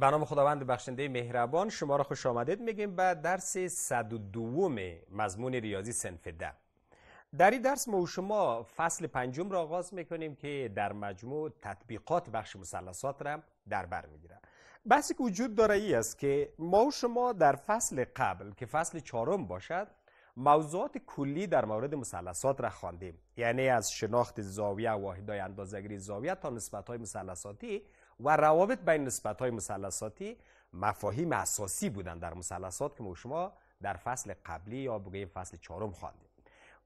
به نام خداوند بخشنده مهربان شما را خوش آمدید میگیم به درس دوم مضمون ریاضی سنف ده در این درس ما و شما فصل پنجم را آغاز میکنیم که در مجموع تطبیقات بخش مثلثات را در بر میگیره بحثی که وجود داره ای است که ما و شما در فصل قبل که فصل چهارم باشد موضوعات کلی در مورد مثلثات را خواندیم یعنی از شناخت زاویه واحدهای اندازه‌گیری زاویه تا نسبت‌های مثلثاتی و روابط بین نسبت های مسلساتی مفاهیم اساسی بودن در مسلسات که ما شما در فصل قبلی یا بگوییم فصل چهارم خواندیم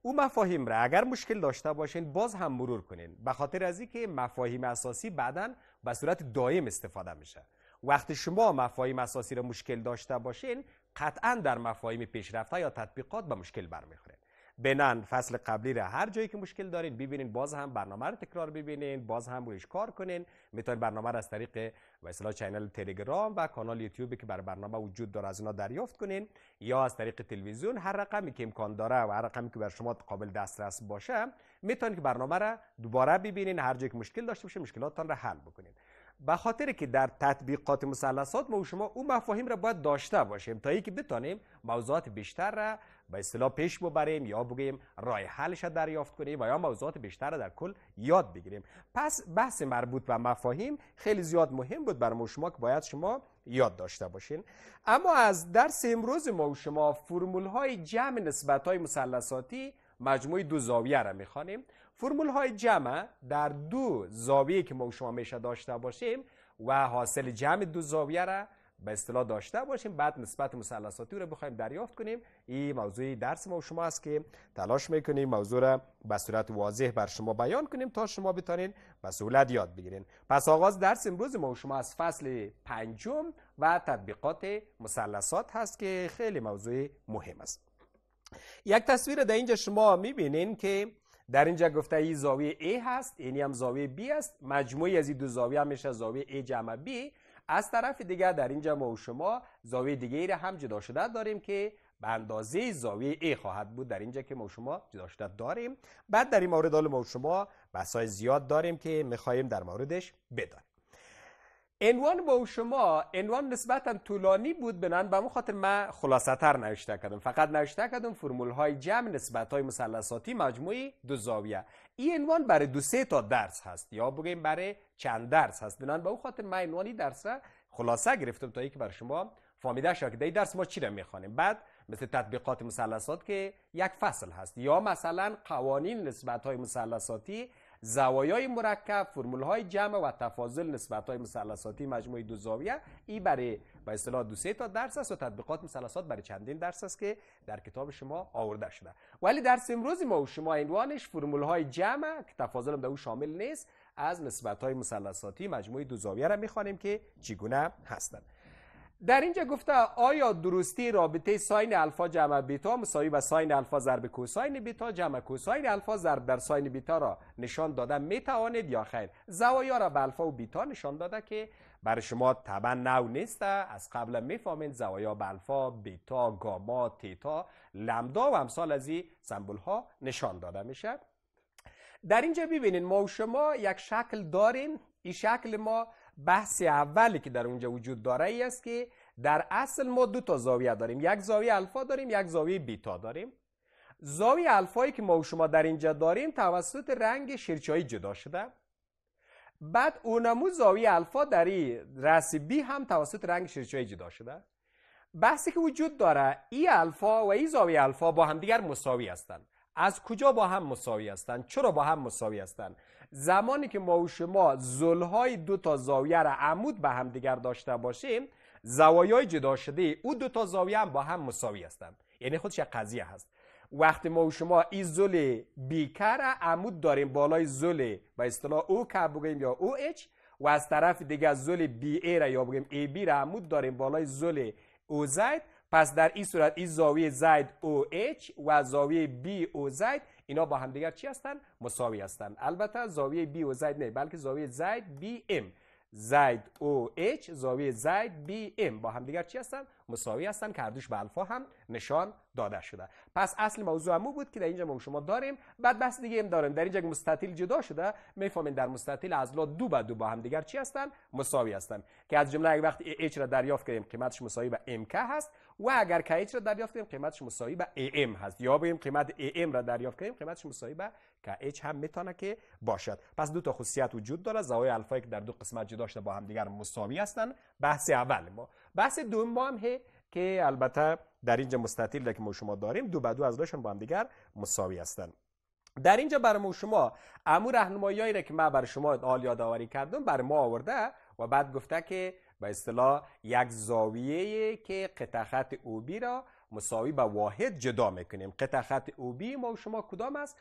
او مفاهیم را اگر مشکل داشته باشین باز هم مرور کنین به خاطر از اینکه مفاهیم اساسی بعدا به صورت دائم استفاده میشه وقتی شما مفاهیم اساسی را مشکل داشته باشین قطعا در مفاهیم پیشرفته یا تطبیقات به مشکل برمیخوره بنان فصل قبلی را هر جایی که مشکل دارین ببینین باز هم برنامه رو تکرار ببینین باز هم روش کار کنین میتونین برنامه را از طریق مثلا چینل تلگرام و کانال یوتیوبی که بر برنامه وجود داره از اونا دریافت کنین یا از طریق تلویزیون هر رقمی که امکان داره و هر رقمی که بر شما قابل دسترس باشه میتونین که برنامه را دوباره ببینین هر جایی که مشکل داشته باشه مشکلاتتان را حل بکنین به خاطر که در تطبیقات مثلثات ما و شما او مفاهیم را باید داشته باشیم تا که بتانیم موضوعات بیشتر را به اصطلاح پیش ببریم یا بگیم رای حلش را دریافت کنیم و یا موضوعات بیشتر را در کل یاد بگیریم پس بحث مربوط به مفاهیم خیلی زیاد مهم بود برای ما شما که باید شما یاد داشته باشین اما از درس امروز ما و شما فرمول های جمع نسبت های مثلثاتی مجموعه دو زاویه را میخوانیم فرمول های جمع در دو زاویه که ما شما میشه داشته باشیم و حاصل جمع دو زاویه را به اصطلاح داشته باشیم بعد نسبت مثلثاتی رو بخوایم دریافت کنیم این موضوعی درس ما و شما است که تلاش میکنیم موضوع را به صورت واضح بر شما بیان کنیم تا شما بتانین مسئولت یاد بگیرین پس آغاز درس امروز ما و شما از فصل پنجم و تطبیقات مثلثات هست که خیلی موضوع مهم است یک تصویر در اینجا شما میبینین که در اینجا گفته ای زاویه A هست اینی هم زاویه B است. مجموعی از این دو زاویه هم میشه زاویه A جمع B از طرف دیگر در اینجا ما و شما زاویه دیگری را هم جدا شده داریم که به اندازه زاویه A خواهد بود در اینجا که ما و شما جدا شده داریم بعد در این مورد حال ما و شما بسای زیاد داریم که میخواهیم در موردش بدانیم انوان با شما عنوان نسبتا طولانی بود بنان به خاطر من خلاصه تر نوشته کردم فقط نوشته کردم فرمول های جمع نسبت های مثلثاتی مجموعی دو زاویه این عنوان برای دو سه تا درس هست یا بگیم برای چند درس هست بنان به خاطر من عنوانی درس را خلاصه گرفتم تا اینکه بر شما فامیده شد که در درس ما چی را میخوانیم بعد مثل تطبیقات مثلثات که یک فصل هست یا مثلا قوانین نسبت های مثلثاتی زوایای مرکب فرمول های جمع و تفاضل نسبت های مثلثاتی مجموعه دو زاویه ای برای به اصطلاح دو سه تا درس است و تطبیقات مثلثات برای چندین درس است که در کتاب شما آورده شده ولی درس امروز ما و شما عنوانش فرمول های جمع که تفاضل هم در او شامل نیست از نسبت های مثلثاتی مجموعه دو زاویه را میخوانیم که چگونه هستند در اینجا گفته آیا درستی رابطه ساین الفا جمع بیتا مساوی با ساین الفا ضرب کوساین بیتا جمع کوساین الفا ضرب در ساین بیتا را نشان داده می توانید یا خیر زوایا را به الفا و بیتا نشان داده که برای شما طبعا نو نیست از قبل فهمید زوایا به الفا بیتا گاما تیتا لمدا و امثال از این ها نشان داده میشه در اینجا ببینید ما و شما یک شکل داریم این شکل ما بحث اولی که در اونجا وجود داره ای است که در اصل ما دو تا زاویه داریم یک زاویه الفا داریم یک زاویه بیتا داریم زاویه الفایی که ما و شما در اینجا داریم توسط رنگ شیرچایی جدا شده بعد اونمو زاویه الفا در رأس بی هم توسط رنگ شیرچایی جدا شده بحثی که وجود داره ای الفا و ای زاویه الفا با دیگر مساوی هستند از کجا با هم مساوی هستند چرا با هم مساوی هستند زمانی که ما و شما زلهای دو تا زاویه را عمود به هم دیگر داشته باشیم زوایای جدا شده او دو تا زاویه هم با هم مساوی هستند یعنی خودش یک قضیه هست وقتی ما و شما این زل بیکر عمود داریم بالای زل به اصطلاح او که بگیم یا او اچ و از طرف دیگه زل بی ای را یا بگیم ای بی را عمود داریم بالای زل او زید پس در این صورت این زاویه زید او اچ و زاویه بی او اینا با همدیگر چی هستن مساوی هستن البته زاویه B و زید نه بلکه زاویه بی BM زید او H زاویه بی BM با همدیگر چی هستن مساوی هستند که هر به الفا هم نشان داده شده پس اصل موضوع همو بود که در اینجا ما شما داریم بعد بس دیگه هم داریم در اینجا مستطیل جدا شده میفهمین در مستطیل از لا دو به دو با هم دیگر چی هستن مساوی هستند که از جمله اگر وقتی اچ را دریافت کنیم قیمتش مساوی به mk هست و اگر اچ را دریافت کنیم قیمتش مساوی به ام هست یا بگیم قیمت ام را دریافت کنیم قیمتش مساوی به اچ هم میتونه که باشد پس دو تا خصوصیت وجود داره زاویه الفا که در دو قسمت جدا شده با هم دیگر مساوی هستند بحث اول ما بحث دوم با هم که البته در اینجا مستطیل که ما شما داریم دو به دو با هم دیگر مساوی هستند در اینجا برای ما شما امو راهنماییایی را که ما بر شما آل یادآوری کردم بر ما آورده و بعد گفته که به اصطلاح یک زاویه که قطع خط بی را مساوی به واحد جدا میکنیم قطع خط بی ما و شما کدام است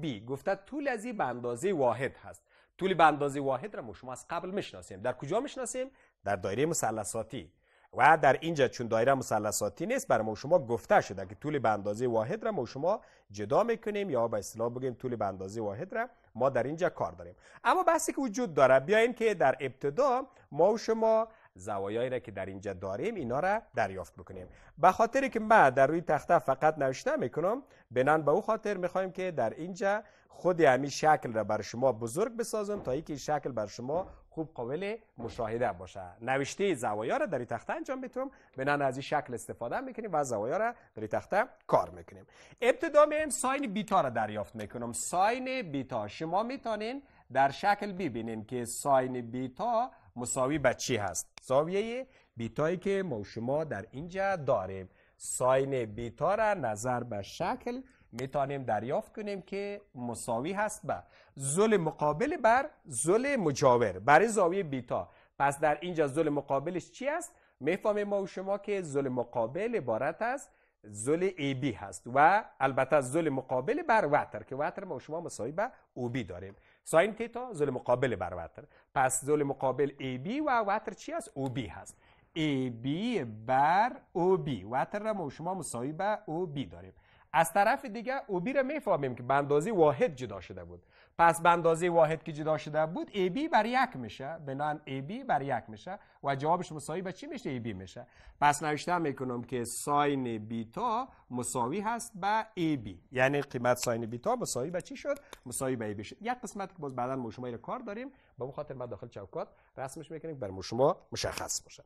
بی. گفته طول از این به واحد هست طول به واحد را ما شما از قبل میشناسیم در کجا میشناسیم در دایره مثلثاتی و در اینجا چون دایره مثلثاتی نیست برای ما شما گفته شده که طول به اندازه واحد را ما شما جدا میکنیم یا به اصطلاح بگیم طول به اندازه واحد را ما در اینجا کار داریم اما بحثی که وجود داره بیاین که در ابتدا ما و شما زوایایی را که در اینجا داریم اینا را دریافت بکنیم به خاطری که من در روی تخته فقط نوشته میکنم بنان به او خاطر میخوایم که در اینجا خود همین شکل را بر شما بزرگ بسازم تا اینکه شکل بر شما خوب قابل مشاهده باشه نوشته زوایا را در این تخته انجام میتونم بنان از این شکل استفاده میکنیم و زوایا را در تخته کار میکنیم ابتدا میایم ساین بیتا را دریافت میکنم ساین بیتا شما میتونین در شکل ببینین که ساین بیتا مساوی به چی هست زاویه بیتایی که ما شما در اینجا داریم ساین بیتا را نظر به شکل میتانیم دریافت کنیم که مساوی هست به زل مقابل بر زل مجاور برای زاویه بیتا پس در اینجا زل مقابلش چی است میفهمیم ما و شما که زل مقابل عبارت است زل ای بی هست و البته زل مقابل بر وتر که وتر ما و شما مساوی به او بی داریم ساین تیتا زل مقابل بر وتر پس زل مقابل ای بی و وتر چی است او بی هست ای بی بر او بی وتر را ما شما مساوی به او بی داریم از طرف دیگه او بی را میفهمیم که به اندازه واحد جدا شده بود پس به اندازه واحد که جدا شده بود ای بی بر یک میشه بنان بی بر یک میشه و جوابش مساوی به چی میشه ای بی میشه پس نوشته میکنم که ساین بیتا مساوی هست به بی یعنی قیمت ساین بیتا مساوی به چی شد مساوی به بی شد یک قسمت که باز بعدا ما شما رو کار داریم به اون خاطر من داخل چوکات رسمش میکنیم بر شما مشخص باشه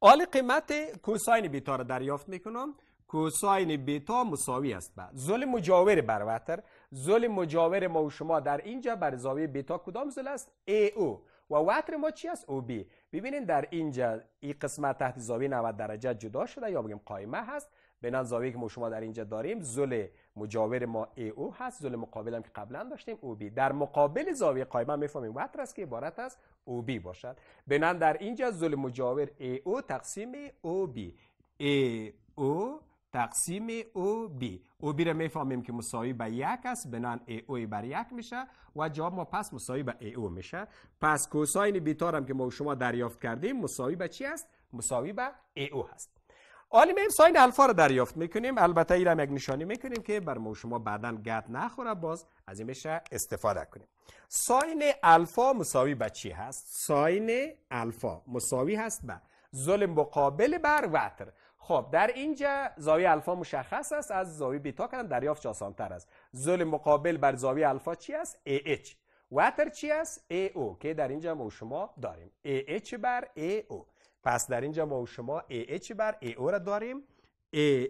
آل قیمت کوساین بیتا رو دریافت میکنم کوساین بیتا مساوی است به ظل مجاور بر وتر زل مجاور ما و شما در اینجا بر زاویه بیتا کدام زل است او و وتر ما چی است بی ببینید در اینجا این قسمت تحت زاویه 90 درجه جدا شده یا بگیم قایمه هست بنان زاویه که ما شما در اینجا داریم زل مجاور ما او هست زل مقابل هم که قبلا داشتیم بی در مقابل زاویه قایمه میفهمیم وطر است که عبارت از OB باشد بنان در اینجا زل مجاور او تقسیم OB او تقسیم او بی او بی را میفهمیم که مساوی به یک است بنان ای او بر یک میشه و جواب ما پس مساوی به ای او میشه پس کوساین بیتا هم که ما شما دریافت کردیم مساوی به چی است مساوی به ای او هست حالی میم ساین الفا رو دریافت میکنیم البته ای هم یک نشانی میکنیم که بر ما شما بعدا گت نخوره باز از این میشه استفاده کنیم ساین الفا مساوی به چی هست ساین الفا مساوی هست به ظلم مقابل بر وتر خب در اینجا زاویه الفا مشخص است از زاویه بیتا کردن دریافت تر است زل مقابل بر زاویه الفا چی است اچ وتر چی است او که در اینجا ما و شما داریم اچ بر او. پس در اینجا ما و شما اچ بر او را داریم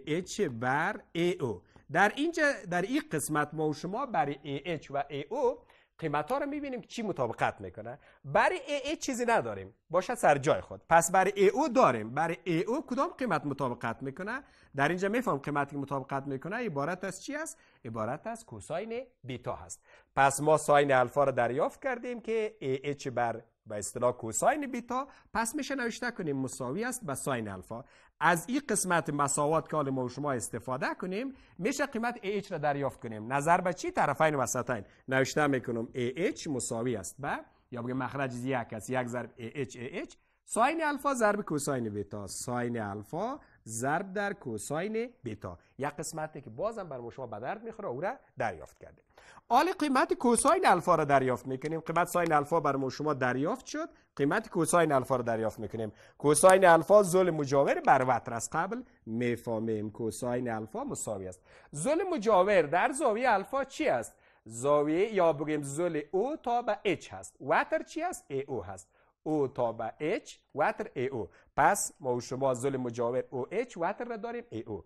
اچ بر او. در اینجا در این قسمت ما و شما برای اچ و او قیمت ها رو میبینیم چی مطابقت میکنه برای ای, ای چیزی نداریم باشد سر جای خود پس برای ای او داریم برای ای او کدام قیمت مطابقت میکنه در اینجا میفهم قیمتی که مطابقت میکنه عبارت از چی است عبارت از کوساین بیتا هست پس ما ساین الفا رو دریافت کردیم که ای, بر به اصطلاح کوساین بیتا پس میشه نوشته کنیم مساوی است به ساین الفا از این قسمت مساوات که حال ما شما استفاده کنیم میشه قیمت ایچ را دریافت کنیم نظر به چی طرفین وسطین نوشته میکنم ایچ مساوی است به یا بگه مخرج یک است یک ضرب ای ایچ ساین الفا ضرب کوساین بیتا ساین الفا ضرب در کوساین بیتا. یک قسمتی که بازم بر شما به درد میخوره او را دریافت کرده آل قیمت کوساین الفا را دریافت میکنیم قیمت ساین الفا بر شما دریافت شد قیمت کوساین الفا را دریافت میکنیم کوساین الفا زل مجاور بر وتر از قبل میفهمیم کوساین الفا مساوی است زول مجاور در زاویه الفا چی است زاویه یا بگیم زول او تا به اچ هست وتر چی است ای او هست او به H وتر او پس ما و شما زل مجاور اچ وتر را داریم ای او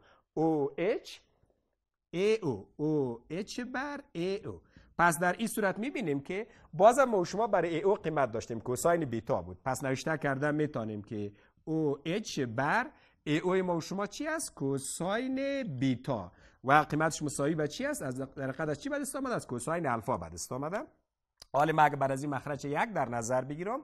AO اچ بر او پس در این صورت میبینیم که بازم ما و شما برای او قیمت داشتیم کوساین بیتا بود پس نوشته کرده میتانیم که اچ بر او ما و شما چی است کوساین بیتا و قیمتش مساوی به چی است از در از چی بدست آمد از کوساین الفا بدست آمده حال ما اگر بر از این مخرج یک در نظر بگیرم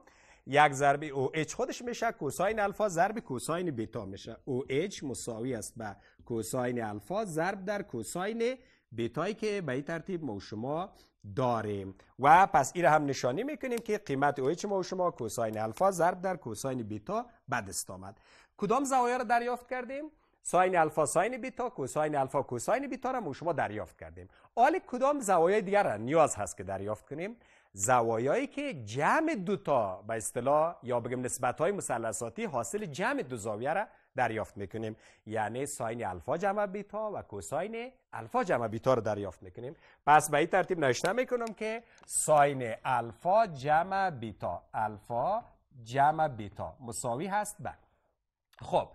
یک ضرب او OH خودش میشه کوساین الفا ضرب کوساین بیتا میشه OH مساوی است به کوساین الفا ضرب در کوساین بیتایی که به این ترتیب ما شما داریم و پس این هم نشانی میکنیم که قیمت OH ما شما کوساین الفا ضرب در کوساین بیتا بدست آمد کدام زوایا را دریافت کردیم ساین الفا ساین بیتا کوساین الفا کوساین بیتا را ما شما دریافت کردیم حال کدام زوایای دیگر نیاز هست که دریافت کنیم زوایایی که جمع دوتا به اصطلاح یا بگم نسبت های مثلثاتی حاصل جمع دو زاویه را دریافت میکنیم یعنی ساین الفا جمع بیتا و کوساین الفا جمع بیتا رو دریافت میکنیم پس به این ترتیب نوشته میکنم که ساین الفا جمع بیتا الفا جمع بیتا مساوی هست به خب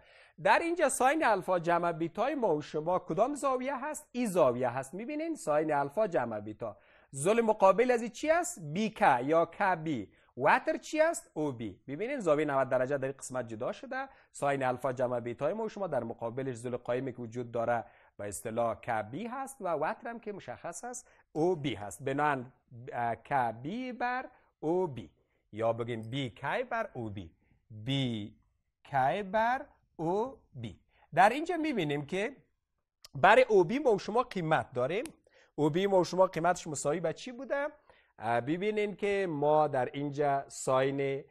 در اینجا ساین الفا جمع بیتای ما و شما کدام زاویه هست؟ ای زاویه هست میبینین ساین الفا جمع بیتا زل مقابل از چی است بی که یا بی. وتر چی است او بی ببینید زاویه 90 درجه در قسمت جدا شده ساین الفا جمع بیتا ما شما در مقابلش زل قایمی که وجود داره به اصطلاح بی هست و وتر هم که مشخص است او بی هست بنان بی بر او بی یا بگیم بی کی بر او بی بی کی بر او بی در اینجا میبینیم که برای او بی ما شما قیمت داریم او ما و شما قیمتش مساوی به چی بوده ببینین که ما در اینجا ساین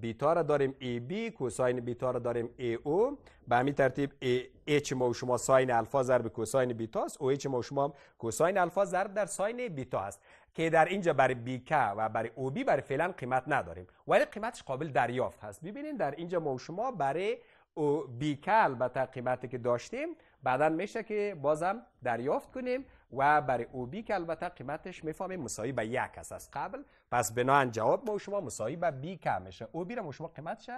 بیتا را داریم ای بی کوساین بیتا را داریم ای او به همین ترتیب ای اچ ما و شما ساین الفا ضرب کوساین بیتا است او اچ ما و شما کوساین الفا ضرب در ساین بیتا است که در اینجا برای بیکا و برای او بی برای فعلا قیمت نداریم ولی قیمتش قابل دریافت هست ببینین در اینجا ما و شما برای او بیکا البته قیمتی که داشتیم بعدا میشه که بازم دریافت کنیم و برای اوبی که البته قیمتش میفهمیم مساوی به یک است از قبل پس بنا جواب ما شما مساوی به بی کم میشه اوبی را ما شما قیمتش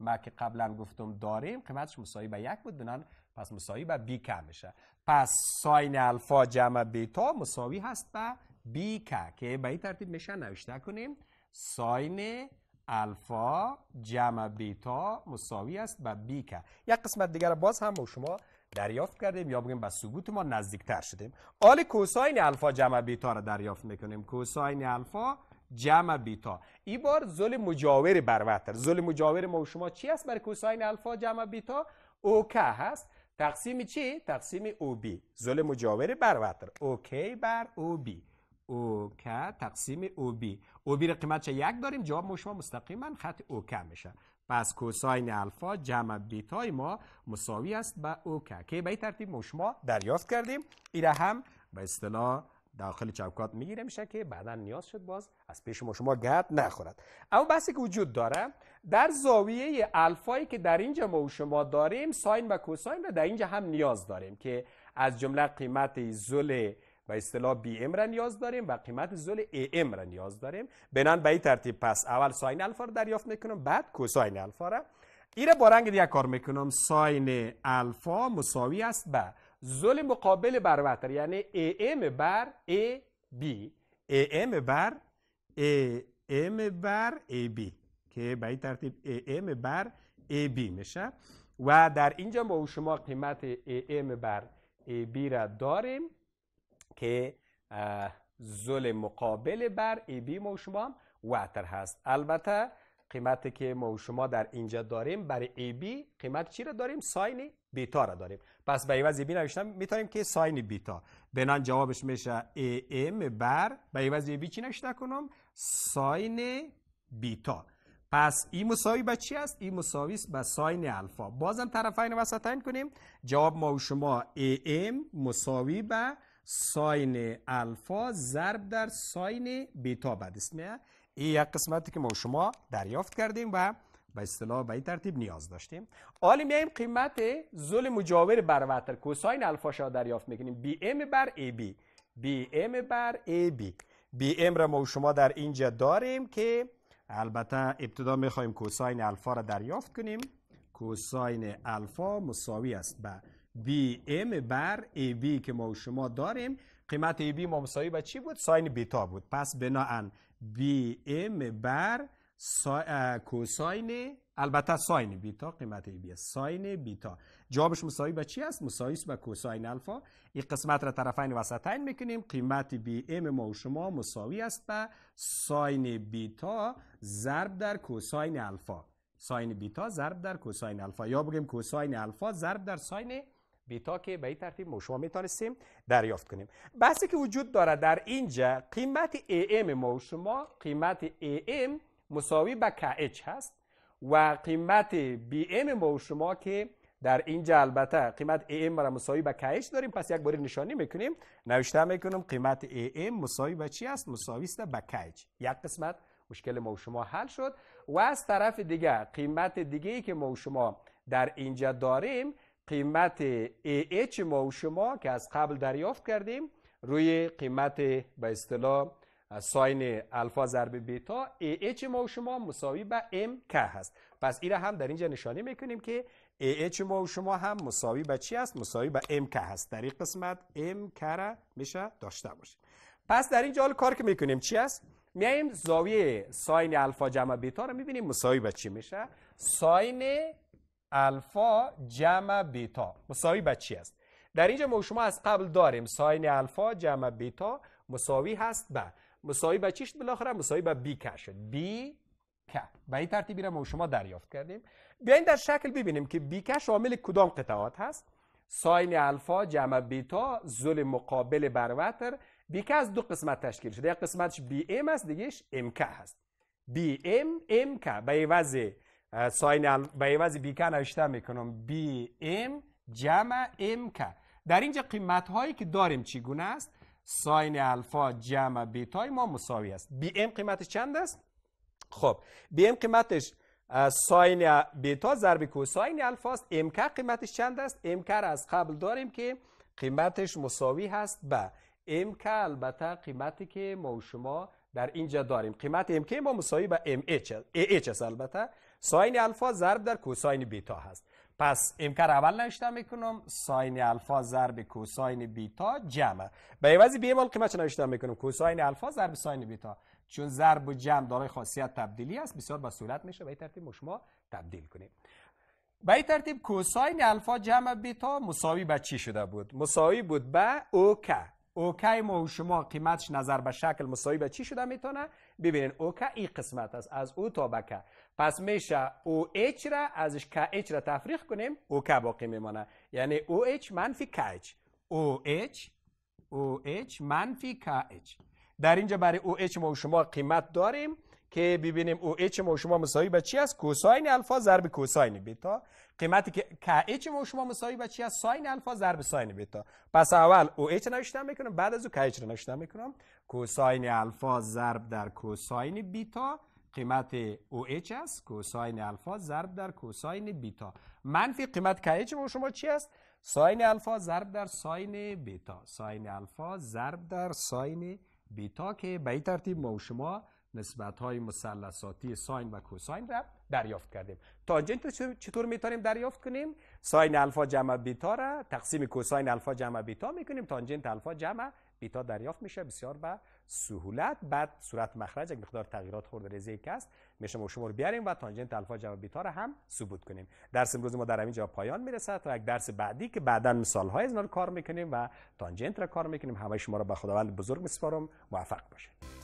ما که قبلا گفتم داریم قیمتش مساوی به یک بود بنان پس مساوی به بی کم میشه پس ساین الفا جمع بیتا مساوی هست به بی که که به این ترتیب میشه نوشته کنیم ساین الفا جمع بیتا مساوی است به بی که یک قسمت دیگر باز هم با شما دریافت کردیم یا بگیم به ثبوت ما نزدیکتر شدیم آل کوساین الفا جمع بیتا را دریافت میکنیم کوساین الفا جمع بیتا این بار زل مجاور بروتر زل مجاور ما و شما چی است برای کوساین الفا جمع بیتا اوکه هست تقسیم چی؟ تقسیم او بی زل مجاور بروتر اوکی بر او بی تقسیم او بی او بی قیمت چه یک داریم جواب ما شما مستقیما خط اوکه میشه پس کوساین الفا جمع بیتای ما مساوی است به او که به این ترتیب ما دریافت کردیم ایره هم به اصطلاح داخل چوکات میگیره میشه که بعدا نیاز شد باز از پیش ما شما گرد نخورد اما بحثی که وجود داره در زاویه الفایی که در اینجا ما شما داریم ساین و کوساین را در اینجا هم نیاز داریم که از جمله قیمت زل به اصطلاح بی ام را نیاز داریم و قیمت زل ای ام را نیاز داریم بنان به این ترتیب پس اول ساین الفا را دریافت میکنم بعد کوساین الفا را ایره با رنگ دیگه کار میکنم ساین الفا مساوی است به زل مقابل بر وتر یعنی ای ام بر ای بی ای ام بر ای ام بر ای که به این ترتیب ای ام بر ای بی میشه و در اینجا ما شما قیمت ای ام بر ای بی را داریم که زل مقابل بر ای بی ما شما وتر هست البته قیمتی که ما شما در اینجا داریم بر ای بی قیمت چی را داریم ساین بیتا را داریم پس به عوض ای بی نوشتم میتونیم که ساین بیتا بنان جوابش میشه ای ام بر به عوض ای بی چی نشته کنم ساین بیتا پس ای مساوی به چی است ای مساوی است به ساین الفا بازم طرفین این کنیم جواب ما و شما ام مساوی به ساین الفا ضرب در ساین بیتا به دست این یک قسمتی که ما شما دریافت کردیم و به اصطلاح به این ترتیب نیاز داشتیم حالا میایم قیمت زل مجاور بر وتر کوساین الفا شا دریافت میکنیم بی ام بر ای بی بی ام بر ای بی بی ام را ما شما در اینجا داریم که البته ابتدا میخوایم کوساین الفا را دریافت کنیم کوساین الفا مساوی است به BM بر AB که ما و شما داریم قیمت AB ما مساوی با چی بود؟ ساین بیتا بود پس بناهن BM بر سا... کوساین البته ساین بیتا قیمت ای بی ساین بیتا جوابش مساوی با چی است مساوی است با کوساین الفا این قسمت را طرفین وسطین میکنیم قیمت بی ام ما و شما مساوی است با ساین بیتا ضرب در کوساین الفا ساین بیتا ضرب در کوساین الفا یا بگیم کوساین الفا ضرب در ساین بیتا که به این ترتیب شما میتونستیم دریافت کنیم بحثی که وجود داره در اینجا قیمت AM ما شما قیمت AM مساوی به KH هست و قیمت BM ما شما که در اینجا البته قیمت AM را مساوی به KH داریم پس یک بار نشانی میکنیم نوشته میکنم قیمت AM مساوی با چی است مساوی است به KH یک قسمت مشکل ما شما حل شد و از طرف دیگر قیمت دیگه ای که ما شما در اینجا داریم قیمت AH ما و شما که از قبل دریافت کردیم روی قیمت به اصطلاح ساین الفا ضرب بیتا AH ما و شما مساوی به MK هست پس این را هم در اینجا نشانی میکنیم که AH ما و شما هم مساوی به چی است مساوی به MK هست در این قسمت MK را میشه داشته باشیم پس در اینجا حال کار که میکنیم چی است میاییم زاویه ساین الفا جمع بیتا را میبینیم مساوی به چی میشه؟ ساین الفا جمع بیتا مساوی به چی است در اینجا ما شما از قبل داریم ساین الفا جمع بیتا مساوی هست به مساوی به چیش بالاخره مساوی به بی که شد بی که به این ترتیبی را ما شما دریافت کردیم بیاین در شکل ببینیم که بی که شامل کدام قطعات هست ساین الفا جمع بیتا زل مقابل بروتر بی که از دو قسمت تشکیل شده یک قسمتش بی ام است دیگهش ام که هست بی ام ام که به ساین به عوض بی که نوشته میکنم بی ام جمع ام که در اینجا قیمت هایی که داریم چگونه است ساین الفا جمع بیتای ما مساوی است بی ام قیمتش چند است خب بی ام قیمتش ساین بیتا ضرب کوساین الفا است ام که قیمتش چند است ام که از قبل داریم که قیمتش مساوی هست به ام که البته قیمتی که ما و شما در اینجا داریم قیمت MK با مساوی به MH اچ است البته ساین الفا ضرب در کوساین بیتا هست پس ام کار اول نوشته میکنم ساین الفا ضرب کوساین بیتا جمع به عوض بی مال قیمت نوشته میکنم کوساین الفا ضرب ساین بیتا چون ضرب و جمع دارای خاصیت تبدیلی است بسیار با صورت میشه به این ترتیب شما تبدیل کنیم به این ترتیب کوساین الفا جمع بیتا مساوی با چی شده بود مساوی بود به اوکه اوکی ما و شما قیمتش نظر به شکل مساوی چی شده میتونه ببینین اوکه این قسمت است از او تا بکه پس میشه او اچ را ازش که اچ را تفریق کنیم اوکه باقی میمانه یعنی او اچ منفی که اچ او اچ او اچ منفی که اچ در اینجا برای او اچ ما و شما قیمت داریم که ببینیم او اچ ما و شما مساوی به چی است کوساین الفا ضرب کوساین بیتا قیمت که اچ ما شما مساوی با چی است ساین الفا ضرب ساین بتا. پس اول او اچ نوشتم میکنم بعد از او KH رو نوشتم میکنم کوساین الفا ضرب در کوساین بیتا قیمت اچ است کوساین الفا ضرب در کوساین بیتا منفی قیمت اچ ما شما چی است ساین الفا ضرب در ساین بیتا ساین الفا ضرب در ساین بیتا که به این ترتیب ما شما نسبت های مثلثاتی ساین و کوساین را دریافت کردیم تانجنت چطور میتونیم دریافت کنیم ساین الفا جمع بیتا را تقسیم کوساین الفا جمع بیتا میکنیم تانجنت الفا جمع بیتا دریافت میشه بسیار به سهولت بعد صورت مخرج یک مقدار تغییرات خورد ریزی که است میشه ما شما رو بیاریم و تانجنت الفا جمع بیتا را هم ثبوت کنیم درس امروز ما در اینجا پایان میرسد و درس بعدی که بعدا مثال های از کار میکنیم و تانجنت را کار میکنیم همه شما را به خداوند بزرگ میسپارم موفق باشید